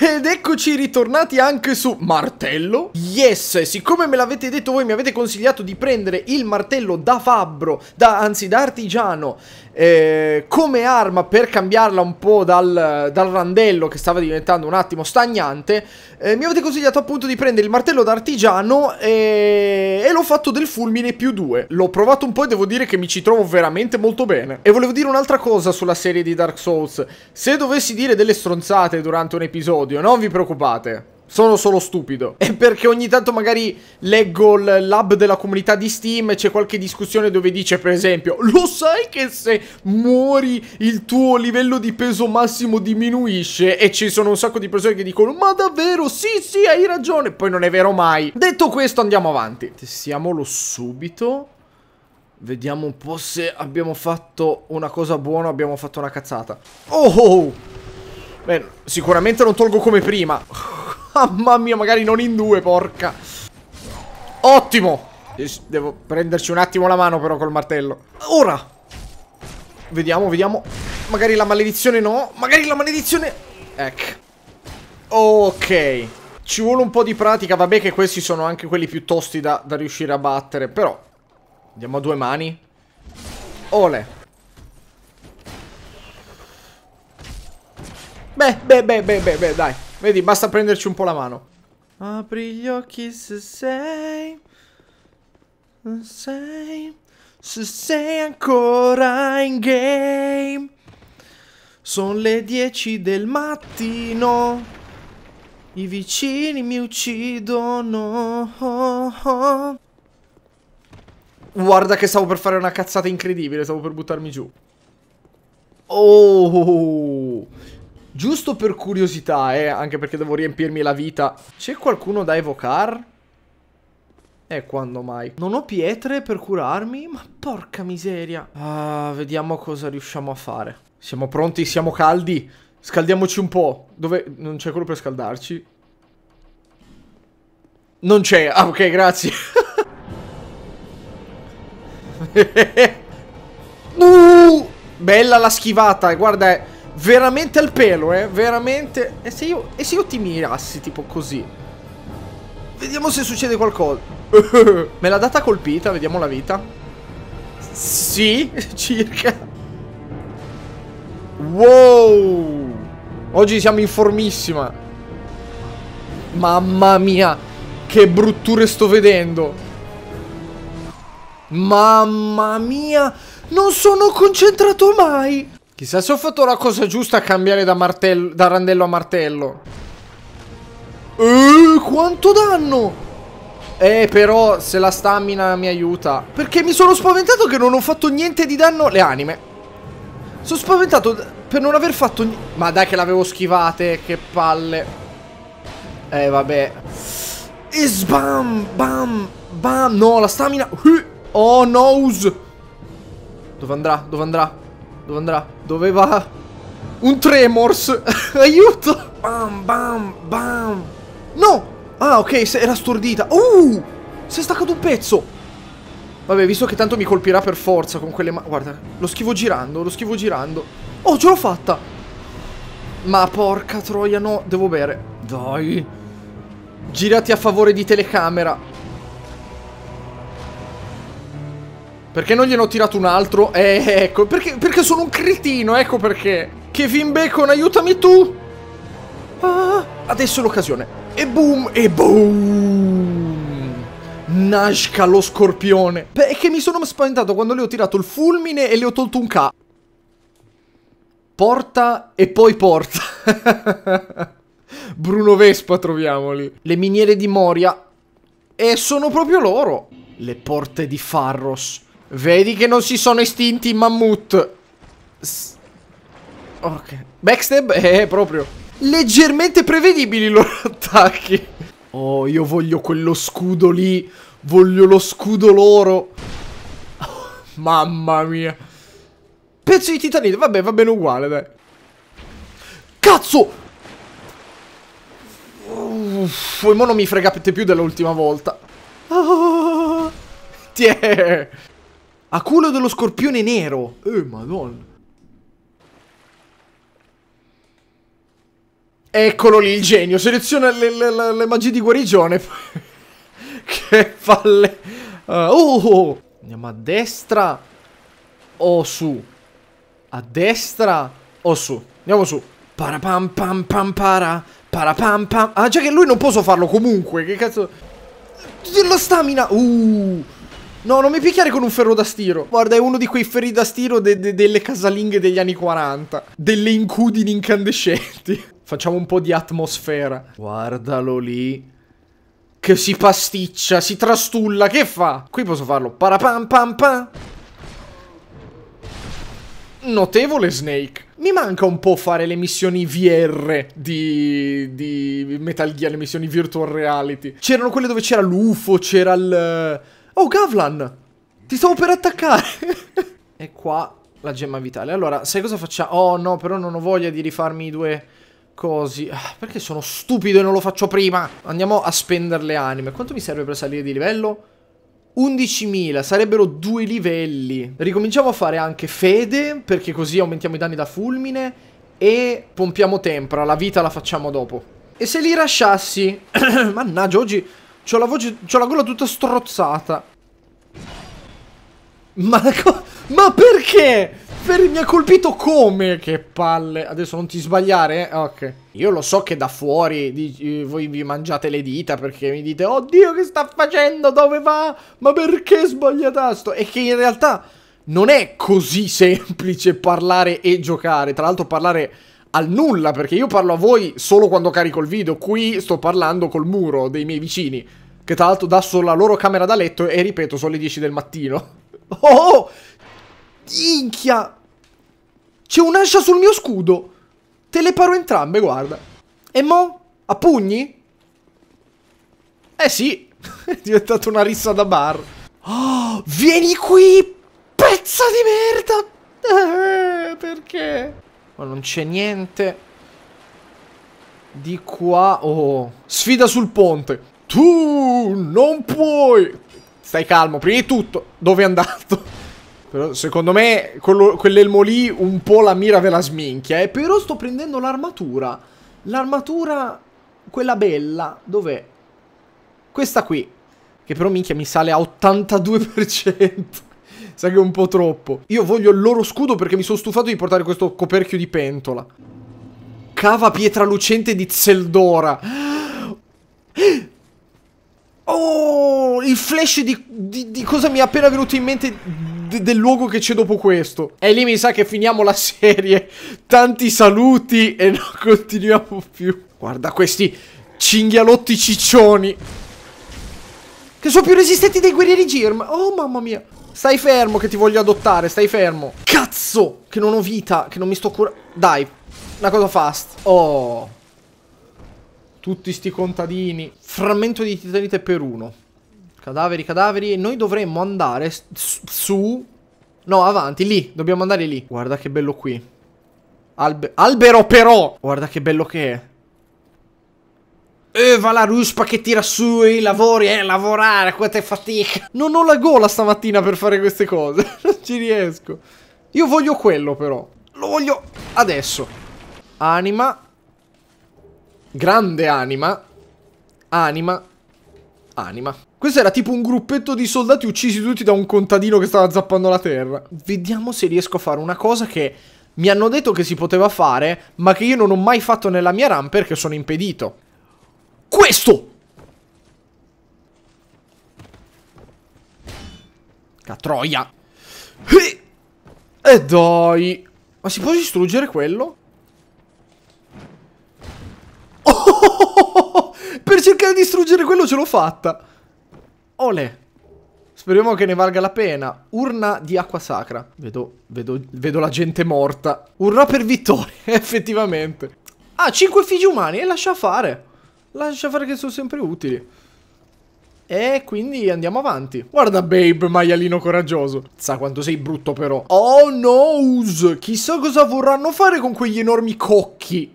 Ed eccoci ritornati anche su martello Yes, siccome me l'avete detto voi mi avete consigliato di prendere il martello da fabbro da, Anzi da artigiano eh, Come arma per cambiarla un po' dal, dal randello che stava diventando un attimo stagnante eh, Mi avete consigliato appunto di prendere il martello da artigiano E, eh, e l'ho fatto del fulmine più due. L'ho provato un po' e devo dire che mi ci trovo veramente molto bene E volevo dire un'altra cosa sulla serie di Dark Souls Se dovessi dire delle stronzate durante un episodio odio, non vi preoccupate. Sono solo stupido. È perché ogni tanto magari leggo il lab della comunità di Steam e c'è qualche discussione dove dice, per esempio, lo sai che se muori il tuo livello di peso massimo diminuisce? E ci sono un sacco di persone che dicono, ma davvero? Sì, sì, hai ragione. Poi non è vero mai. Detto questo, andiamo avanti. Testiamolo subito. Vediamo un po' se abbiamo fatto una cosa buona o abbiamo fatto una cazzata. Oh! oh. oh. Beh, sicuramente non tolgo come prima. Mamma mia, magari non in due, porca. Ottimo! Devo prenderci un attimo la mano però col martello. Ora! Vediamo, vediamo. Magari la maledizione no. Magari la maledizione... Ecco. Ok. Ci vuole un po' di pratica. Vabbè che questi sono anche quelli più tosti da, da riuscire a battere. Però... Andiamo a due mani. Ole. Beh, beh, beh, beh, beh, beh, dai. Vedi, basta prenderci un po' la mano. Apri gli occhi se sei... Se sei... Se sei ancora in game... Sono le 10 del mattino. I vicini mi uccidono. Guarda che stavo per fare una cazzata incredibile, stavo per buttarmi giù. Oh! Giusto per curiosità, eh, anche perché devo riempirmi la vita. C'è qualcuno da evocare? E quando mai? Non ho pietre per curarmi? Ma porca miseria. Ah, vediamo cosa riusciamo a fare. Siamo pronti? Siamo caldi? Scaldiamoci un po'. Dove? Non c'è quello per scaldarci? Non c'è. Ah, ok, grazie. uh, bella la schivata. Guarda, Veramente al pelo, eh. Veramente. E se io, e se io ti mirassi tipo così? Vediamo se succede qualcosa. Me l'ha data colpita, vediamo la vita. Sì, circa. Wow. Oggi siamo in formissima. Mamma mia. Che brutture sto vedendo. Mamma mia. Non sono concentrato mai. Chissà se ho fatto la cosa giusta a cambiare da, martello, da randello a martello. Eeeh, quanto danno! Eh, però, se la stamina mi aiuta. Perché mi sono spaventato che non ho fatto niente di danno le anime. Sono spaventato per non aver fatto niente. Ma dai che l'avevo schivate, che palle. Eh, vabbè. E sbam, bam, bam. No, la stamina. Eh. Oh, nose. Dove andrà? Dove andrà? Dove andrà? Dove va? Un Tremors! Aiuto! Bam, bam, bam! No! Ah, ok, era stordita. Uh! Si è staccato un pezzo! Vabbè, visto che tanto mi colpirà per forza con quelle ma Guarda, lo schivo girando, lo schivo girando. Oh, ce l'ho fatta! Ma porca troia, no, devo bere. Dai. Girati a favore di telecamera. Perché non gliene ho tirato un altro? Eh, ecco, perché, perché sono un cretino, ecco perché. Kevin Bacon, aiutami tu! Ah, adesso l'occasione. E boom, e boom! Nashka lo scorpione. Beh, è che mi sono spaventato quando le ho tirato il fulmine e le ho tolto un K. Porta e poi porta. Bruno Vespa troviamoli. Le miniere di Moria. E sono proprio loro. Le porte di Farros. Vedi che non si sono estinti i mammut. S ok. Backstab Eh, proprio leggermente prevedibili i loro attacchi. Oh, io voglio quello scudo lì. Voglio lo scudo loro. mamma mia. Pezzo di titanite. Vabbè, va bene uguale, dai. Cazzo! Uff, e mo non mi fregate più dell'ultima volta. Oh, tiè. A culo dello scorpione nero. Eh, madonna. Eccolo lì il genio. Seleziona le, le, le magie di guarigione. che palle. Uh, eh, oh, oh, oh! Andiamo a destra o su. A destra o su. Andiamo su. Parapam pam pam para. Parapam pam. Ah, già che lui non posso farlo comunque. Che cazzo. La stamina. Uh. No, non mi picchiare con un ferro da stiro. Guarda, è uno di quei ferri da stiro de de delle casalinghe degli anni 40. Delle incudini incandescenti. Facciamo un po' di atmosfera. Guardalo lì. Che si pasticcia, si trastulla, che fa? Qui posso farlo. Parapam pam pam. Notevole Snake. Mi manca un po' fare le missioni VR di, di Metal Gear, le missioni virtual reality. C'erano quelle dove c'era l'UFO, c'era il Oh, Gavlan! Ti stavo per attaccare! e qua la gemma vitale. Allora, sai cosa facciamo? Oh, no, però non ho voglia di rifarmi i due cosi. Ah, perché sono stupido e non lo faccio prima? Andiamo a spendere le anime. Quanto mi serve per salire di livello? 11.000, sarebbero due livelli. Ricominciamo a fare anche fede, perché così aumentiamo i danni da fulmine. E pompiamo tempra, la vita la facciamo dopo. E se li lasciassi... Mannaggia, oggi C'ho la voce, c'ho la gola tutta strozzata. Ma, ma perché? Per, mi ha colpito come? Che palle. Adesso non ti sbagliare, eh? Ok. Io lo so che da fuori di, eh, voi vi mangiate le dita perché mi dite Oddio che sta facendo? Dove va? Ma perché sbagliatasto? E che in realtà non è così semplice parlare e giocare. Tra l'altro parlare al nulla, perché io parlo a voi solo quando carico il video, qui sto parlando col muro dei miei vicini, che tra l'altro dà sulla loro camera da letto e ripeto, sono le 10 del mattino. Oh! oh Inchia! C'è un'ascia sul mio scudo! Te le paro entrambe, guarda. E mo? A pugni? Eh sì, è diventata una rissa da bar. Oh, vieni qui, pezza di merda! Eh, perché? Ma non c'è niente. Di qua... Oh. Sfida sul ponte. Tu non puoi... Stai calmo. Prima di tutto, dove è andato? Però, secondo me, quell'elmo lì un po' la mira ve la sminchia. Eh? Però sto prendendo l'armatura. L'armatura... Quella bella. Dov'è? Questa qui. Che però minchia mi sale a 82% sa che è un po' troppo. Io voglio il loro scudo perché mi sono stufato di portare questo coperchio di pentola. Cava pietra lucente di Zeldora. Oh, il flash di, di, di cosa mi è appena venuto in mente del luogo che c'è dopo questo. E lì mi sa che finiamo la serie. Tanti saluti e non continuiamo più. Guarda questi cinghialotti ciccioni. Che sono più resistenti dei guerrieri Girm. Oh mamma mia. Stai fermo che ti voglio adottare, stai fermo. Cazzo! Che non ho vita, che non mi sto cura... Dai, una cosa fast. Oh. Tutti sti contadini. Frammento di titanite per uno. Cadaveri, cadaveri. Noi dovremmo andare su... No, avanti, lì. Dobbiamo andare lì. Guarda che bello qui. Albe... albero però! Guarda che bello che è. E va la ruspa che tira su i lavori, eh, lavorare, quanta fatica. Non ho la gola stamattina per fare queste cose, non ci riesco. Io voglio quello però, lo voglio adesso. Anima. Grande anima. Anima. Anima. Questo era tipo un gruppetto di soldati uccisi tutti da un contadino che stava zappando la terra. Vediamo se riesco a fare una cosa che mi hanno detto che si poteva fare, ma che io non ho mai fatto nella mia run perché sono impedito. Questo! La troia! E eh, dai! Ma si può distruggere quello? Oh, per cercare di distruggere quello ce l'ho fatta! Ole! Speriamo che ne valga la pena. Urna di acqua sacra. Vedo, vedo, vedo la gente morta. Urna per vittoria, effettivamente. Ah, 5 figi umani e lascia fare. Lascia fare che sono sempre utili. E quindi andiamo avanti. Guarda Babe, maialino coraggioso. Sa quanto sei brutto però. Oh no! Chissà cosa vorranno fare con quegli enormi cocchi.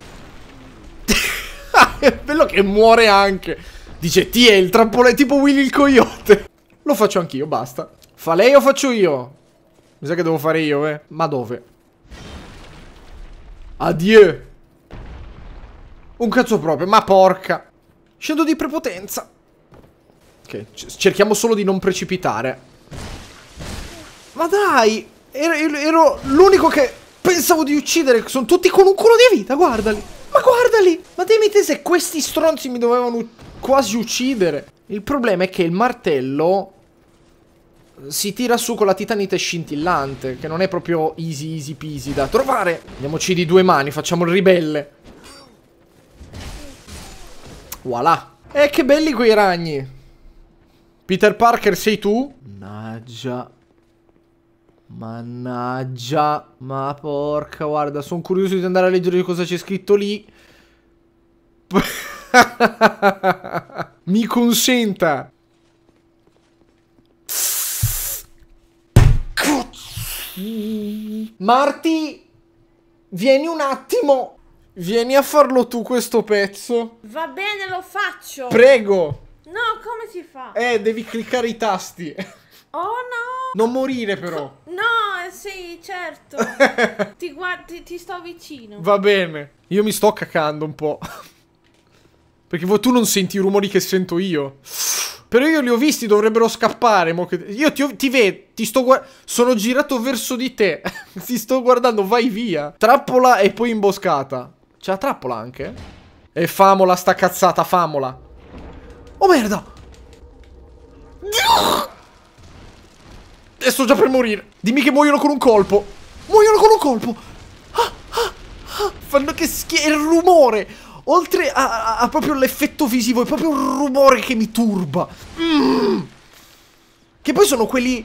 È bello che muore anche. Dice, ti è il trappolone tipo Willy il coyote. Lo faccio anch'io, basta. Fa lei o faccio io? Mi sa che devo fare io, eh. Ma dove? Adieu. Un cazzo proprio, ma porca. Scendo di prepotenza. Ok, cerchiamo solo di non precipitare. Ma dai! Ero, ero l'unico che pensavo di uccidere. Sono tutti con un culo di vita, guardali. Ma guardali! Ma dimmi te se questi stronzi mi dovevano quasi uccidere. Il problema è che il martello si tira su con la titanite scintillante, che non è proprio easy easy peasy da trovare. Andiamoci di due mani, facciamo il ribelle. Voilà. E eh, che belli quei ragni. Peter Parker sei tu? Mannaggia. Mannaggia. Ma porca, guarda, sono curioso di andare a leggere cosa c'è scritto lì. Mi consenta. Marti, vieni un attimo. Vieni a farlo tu questo pezzo. Va bene, lo faccio. Prego. No, come si fa? Eh, devi cliccare i tasti. Oh no! Non morire però. No, eh, sì, certo. ti, guardi, ti sto vicino. Va bene. Io mi sto cacando un po'. Perché tu non senti i rumori che sento io. Però io li ho visti, dovrebbero scappare. Io ti, ti vedo, ti sto guardando. Sono girato verso di te. ti sto guardando, vai via. Trappola e poi imboscata. C'è la trappola anche? E famola sta cazzata, famola. Oh merda! E sto già per morire. Dimmi che muoiono con un colpo. Muoiono con un colpo. Ah, ah, ah. Fanno che schifo. Il rumore. Oltre a, a, a proprio l'effetto visivo, è proprio un rumore che mi turba. Mm. Che poi sono quelli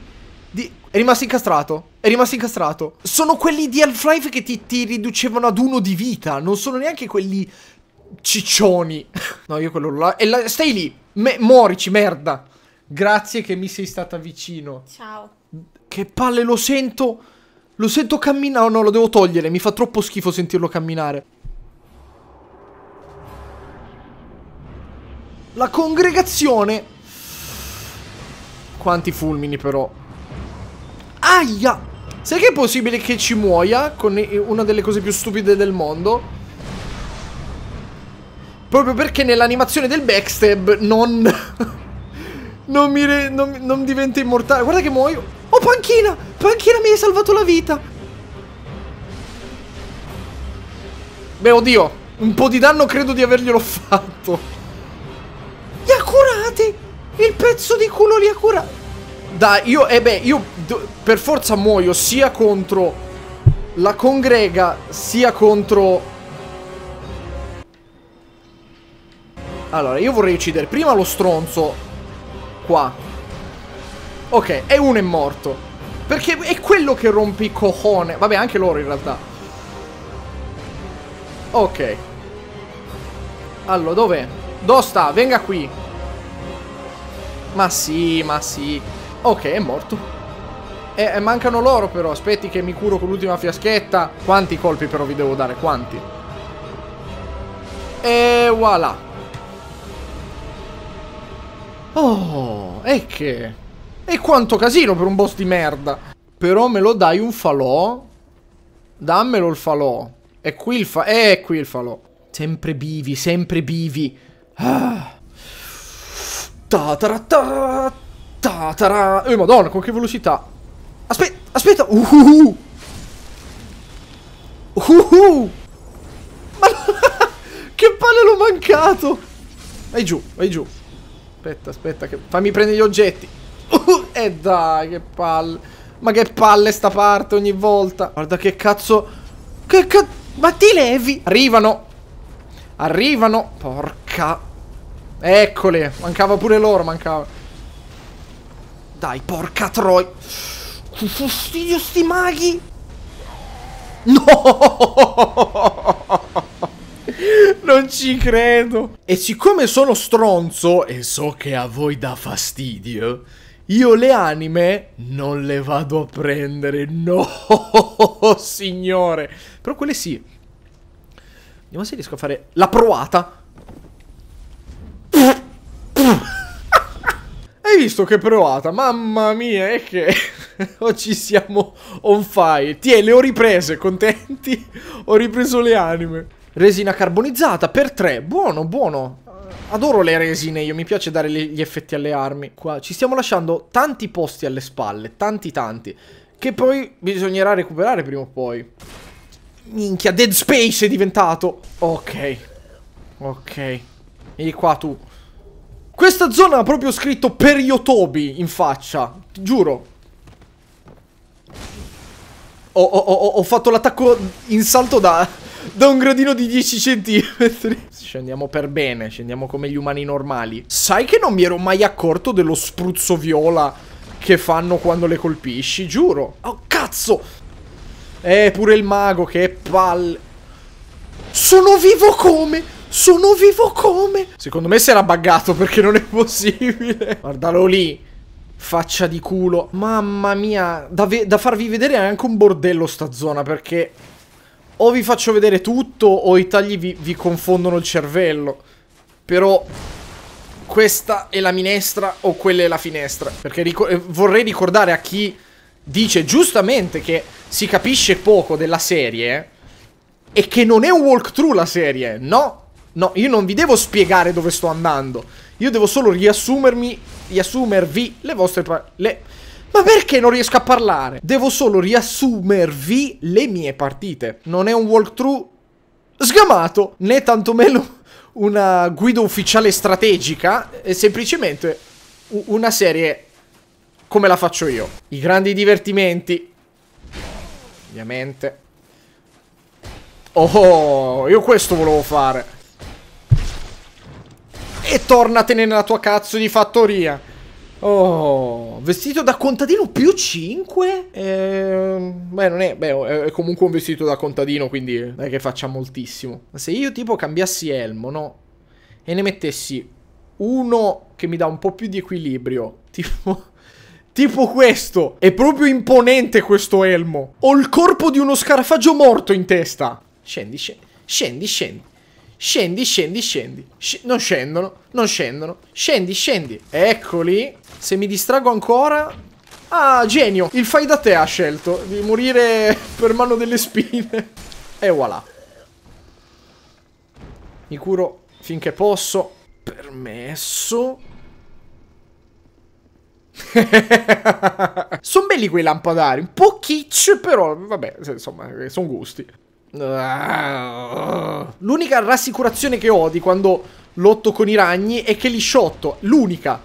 di... È rimasto incastrato. È rimasto incastrato. Sono quelli di Half-Life che ti, ti riducevano ad uno di vita. Non sono neanche quelli ciccioni. no, io quello là. E la... Stai lì. Me... Morici, merda. Grazie che mi sei stata vicino. Ciao. Che palle, lo sento. Lo sento camminare. Oh, no, lo devo togliere. Mi fa troppo schifo sentirlo camminare. La congregazione. Quanti fulmini, però. Aia! Sai che è possibile che ci muoia con una delle cose più stupide del mondo? Proprio perché nell'animazione del backstab non... non, mi re, non, non diventa immortale. Guarda che muoio. Oh, panchina! Panchina mi hai salvato la vita! Beh, oddio. Un po' di danno credo di averglielo fatto. Li ha curati! Il pezzo di culo li ha curati! Dai, io, e eh beh, io per forza muoio sia contro la congrega, sia contro... Allora, io vorrei uccidere prima lo stronzo qua. Ok, e uno è morto. Perché è quello che rompi i cojone. Vabbè, anche loro in realtà. Ok. Allora, dov'è? Dosta, Venga qui. Ma sì, ma sì. Ok, è morto. E, e mancano loro però, aspetti che mi curo con l'ultima fiaschetta. Quanti colpi però vi devo dare, quanti? E voilà. Oh, e che... E quanto casino per un boss di merda. Però me lo dai un falò? Dammelo il falò. E qui il falò. E qui il falò. Sempre bivi, sempre bivi. Ah. Ta, ta, ta, ta. Tatara! Oh, eh, madonna, con che velocità! Aspetta, aspetta! Uhuhu! Uhuhu! Ma che palle l'ho mancato! Vai giù, vai giù. Aspetta, aspetta, che... fammi prendere gli oggetti. Uh, e eh dai, che palle. Ma che palle sta parte ogni volta. Guarda che cazzo... Che cazzo... Ma ti levi? Arrivano. Arrivano. Porca... Eccole. Mancava pure loro, mancava. Dai, porca troi. Che fastidio sti maghi. No! Non ci credo. E siccome sono stronzo e so che a voi dà fastidio, io le anime non le vado a prendere. No, signore. Però quelle sì. Vediamo se riesco a fare la proata. Hai visto che provata? Mamma mia, è che oggi oh, siamo on fire. Tiè, le ho riprese, contenti? ho ripreso le anime. Resina carbonizzata per tre. Buono, buono. Adoro le resine, io mi piace dare gli effetti alle armi. Qua ci stiamo lasciando tanti posti alle spalle, tanti tanti. Che poi bisognerà recuperare prima o poi. Minchia, Dead Space è diventato. Ok. Ok. Vieni qua tu. Questa zona ha proprio scritto per Yotobi in faccia. Giuro. Ho, ho, ho, ho fatto l'attacco in salto da, da un gradino di 10 centimetri. Scendiamo per bene, scendiamo come gli umani normali. Sai che non mi ero mai accorto dello spruzzo viola che fanno quando le colpisci, giuro. Oh, cazzo! Eh, pure il mago, che palle. Sono vivo come? Sono vivo come? Secondo me si era buggato perché non è possibile. Guardalo lì. Faccia di culo. Mamma mia. Da, da farvi vedere è anche un bordello sta zona perché... O vi faccio vedere tutto o i tagli vi, vi confondono il cervello. Però questa è la minestra o quella è la finestra. Perché ricor eh, vorrei ricordare a chi dice giustamente che si capisce poco della serie e che non è un walkthrough la serie, no? No, io non vi devo spiegare dove sto andando. Io devo solo riassumermi, riassumervi le vostre... Le... Ma perché non riesco a parlare? Devo solo riassumervi le mie partite. Non è un walkthrough sgamato, né tantomeno una guida ufficiale strategica, è semplicemente una serie come la faccio io. I grandi divertimenti, ovviamente. Oh, io questo volevo fare e tornatene nella tua cazzo di fattoria. Oh, vestito da contadino più 5? Eh, beh, non è, beh, è comunque un vestito da contadino, quindi non è che faccia moltissimo. Ma se io tipo cambiassi elmo, no? E ne mettessi uno che mi dà un po' più di equilibrio, tipo... Tipo questo, è proprio imponente questo elmo. Ho il corpo di uno scarafaggio morto in testa. scendi, scendi. scendi. Scendi, scendi, scendi. Sc non scendono, non scendono. Scendi, scendi. Eccoli. Se mi distrago ancora... Ah, genio. Il fai da te ha scelto di morire per mano delle spine. E voilà. Mi curo finché posso. Permesso. sono belli quei lampadari. Un po' kitsch, però vabbè, insomma, eh, sono gusti. Ah. L'unica rassicurazione che ho di quando lotto con i ragni è che li sciotto. L'unica.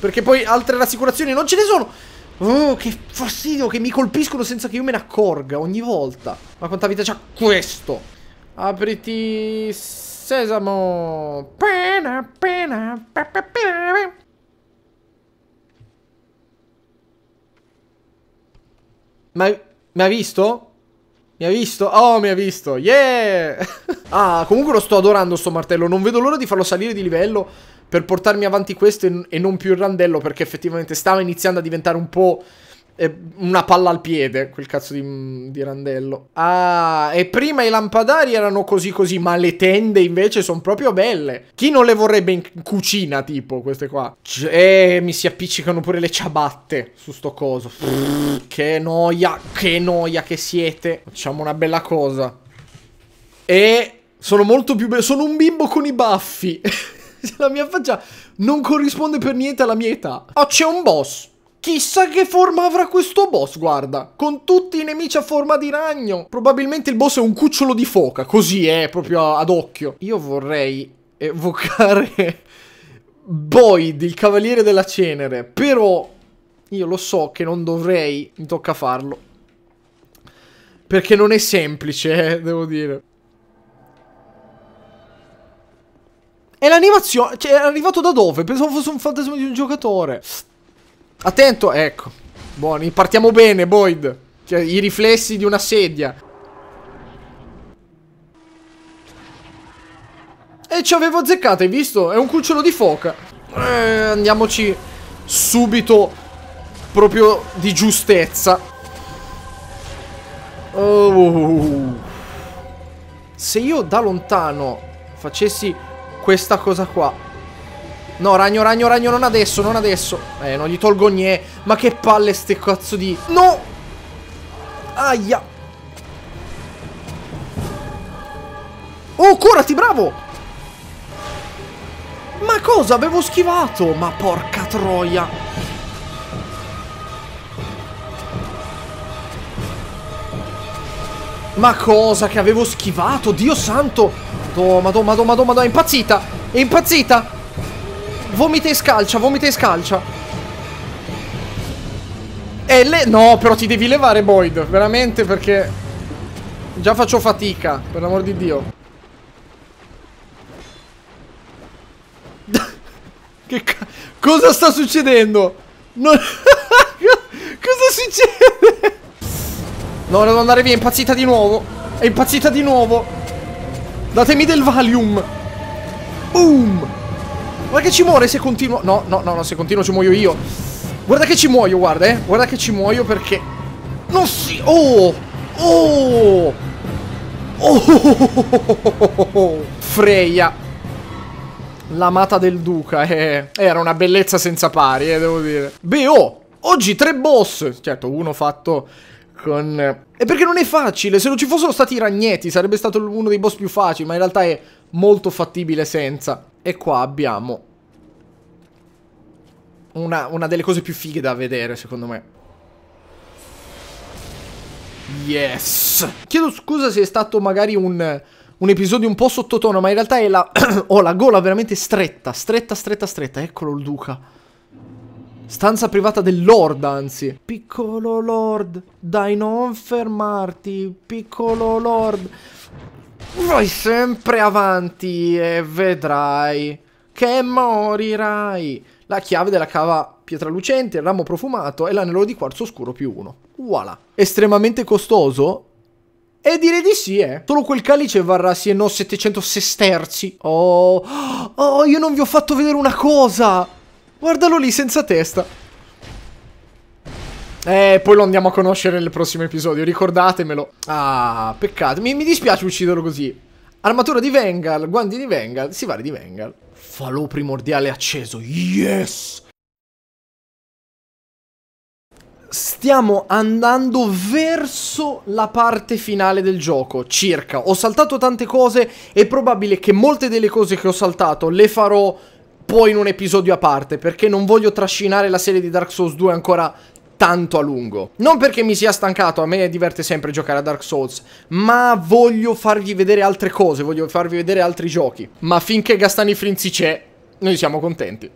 Perché poi altre rassicurazioni non ce ne sono. Oh, che fastidio che mi colpiscono senza che io me ne accorga ogni volta. Ma quanta vita c'ha questo? Apriti sesamo. Pena, pena, pena, pena. Ma mi ha visto? Mi ha visto? Oh, mi ha visto. Yeah! ah, comunque lo sto adorando sto martello. Non vedo l'ora di farlo salire di livello per portarmi avanti questo e non più il randello perché effettivamente stava iniziando a diventare un po' È una palla al piede, quel cazzo di, di, randello. Ah, e prima i lampadari erano così così, ma le tende invece sono proprio belle. Chi non le vorrebbe in cucina, tipo, queste qua? E eh, mi si appiccicano pure le ciabatte su sto coso. Pff, che noia, che noia che siete. Facciamo una bella cosa. E... Sono molto più bello. Sono un bimbo con i baffi. la mia faccia non corrisponde per niente alla mia età. Oh, c'è un boss. Chissà che forma avrà questo boss, guarda. Con tutti i nemici a forma di ragno. Probabilmente il boss è un cucciolo di foca, così è, proprio ad occhio. Io vorrei evocare Boyd, il cavaliere della cenere, però io lo so che non dovrei, mi tocca farlo. Perché non è semplice, eh, devo dire. E l'animazione, cioè è arrivato da dove? Pensavo fosse un fantasma di un giocatore. Attento, ecco. Buoni, partiamo bene, Boyd. Cioè, i riflessi di una sedia. E ci avevo azzeccato, hai visto? È un cucciolo di foca. Eh, andiamoci subito proprio di giustezza. Oh. Se io da lontano facessi questa cosa qua No, ragno, ragno, ragno, non adesso, non adesso. Eh, non gli tolgo niente. Ma che palle ste cazzo di... No! Aia! Oh, curati, bravo! Ma cosa? Avevo schivato! Ma porca troia! Ma cosa che avevo schivato? Dio santo! Madonna, madonna, madonna, madonna, è impazzita! È impazzita! Vomita e scalcia, vomita e scalcia. E le... No, però ti devi levare, Boyd. Veramente, perché... Già faccio fatica, per l'amor di Dio. che ca... Cosa sta succedendo? Non... Cosa succede? No, devo andare via, è impazzita di nuovo. È impazzita di nuovo. Datemi del Valium. Boom. Um. Guarda che ci muore se continuo No, no, no, no, se continuo ci muoio io Guarda che ci muoio, guarda, eh Guarda che ci muoio perché Non si... Oh! Oh! Oh! oh! Freya L'amata del duca, eh Era una bellezza senza pari, eh, devo dire Beh, oh! Oggi tre boss Certo, uno fatto con... E eh, perché non è facile, se non ci fossero stati i ragnetti sarebbe stato uno dei boss più facili, ma in realtà è molto fattibile senza. E qua abbiamo una, una delle cose più fighe da vedere, secondo me. Yes! Chiedo scusa se è stato magari un, un episodio un po' sottotono, ma in realtà è la... ho oh, la gola veramente stretta, stretta, stretta, stretta. Eccolo il duca. Stanza privata del Lord, anzi. Piccolo Lord, dai non fermarti, piccolo Lord. Vai sempre avanti e vedrai che morirai. La chiave della cava pietralucente, il ramo profumato e l'anello di quarzo scuro più uno. Voilà. Estremamente costoso? E direi di sì, eh. Solo quel calice varrà sì e no 700 sesterzi. Oh, oh, io non vi ho fatto vedere una cosa. Guardalo lì senza testa. Eh, poi lo andiamo a conoscere nel prossimo episodio, ricordatemelo. Ah, peccato. Mi, mi dispiace ucciderlo così. Armatura di Vengal, guanti di Vengal, sivare di Vengal. Falò primordiale acceso. Yes! stiamo andando verso la parte finale del gioco, circa. Ho saltato tante cose, è probabile che molte delle cose che ho saltato le farò poi in un episodio a parte, perché non voglio trascinare la serie di Dark Souls 2 ancora tanto a lungo. Non perché mi sia stancato, a me diverte sempre giocare a Dark Souls, ma voglio farvi vedere altre cose, voglio farvi vedere altri giochi. Ma finché Gastani Frinzi c'è, noi siamo contenti.